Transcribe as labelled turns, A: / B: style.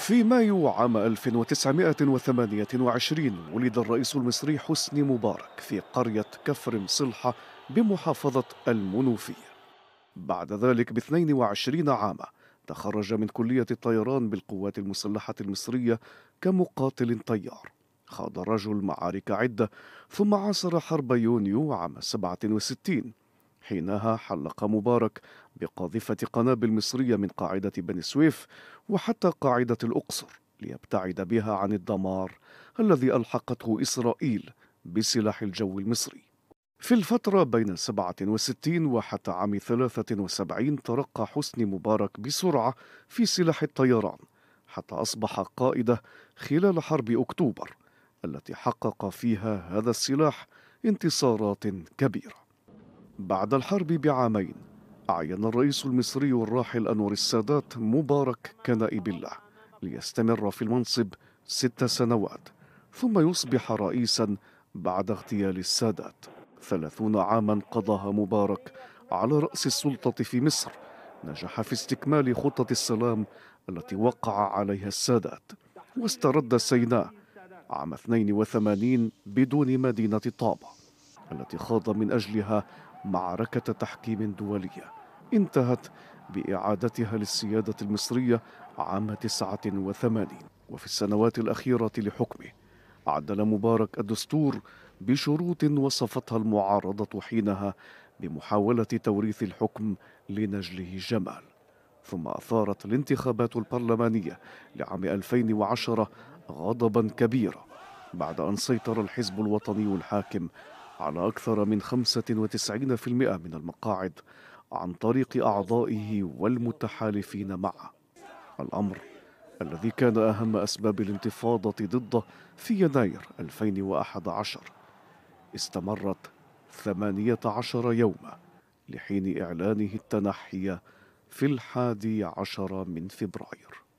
A: في مايو عام 1928 ولد الرئيس المصري حسني مبارك في قرية كفر مصلحة بمحافظة المنوفية بعد ذلك ب 22 عاما تخرج من كلية الطيران بالقوات المسلحة المصرية كمقاتل طيار خاض الرجل معارك عدة ثم عاصر حرب يونيو عام 67 حينها حلق مبارك بقاذفة قنابل مصرية من قاعدة بني سويف وحتى قاعدة الأقصر ليبتعد بها عن الدمار الذي ألحقته إسرائيل بسلاح الجو المصري في الفترة بين 67 وحتى عام 73 ترقى حسني مبارك بسرعة في سلاح الطيران حتى أصبح قائدة خلال حرب أكتوبر التي حقق فيها هذا السلاح انتصارات كبيره بعد الحرب بعامين أعين الرئيس المصري الراحل أنور السادات مبارك كنائب الله ليستمر في المنصب ست سنوات ثم يصبح رئيسا بعد اغتيال السادات ثلاثون عاما قضاها مبارك على رأس السلطة في مصر نجح في استكمال خطة السلام التي وقع عليها السادات واسترد سيناء عام 82 بدون مدينة طابة التي خاض من أجلها معركة تحكيم دولية انتهت بإعادتها للسيادة المصرية عام 89 وفي السنوات الأخيرة لحكمه عدل مبارك الدستور بشروط وصفتها المعارضة حينها بمحاولة توريث الحكم لنجله جمال ثم أثارت الانتخابات البرلمانية لعام 2010 غضبا كبيرا بعد أن سيطر الحزب الوطني الحاكم على أكثر من 95% من المقاعد عن طريق أعضائه والمتحالفين معه الأمر الذي كان أهم أسباب الانتفاضة ضده في يناير 2011 استمرت 18 يوما لحين إعلانه التنحي في الحادي عشر من فبراير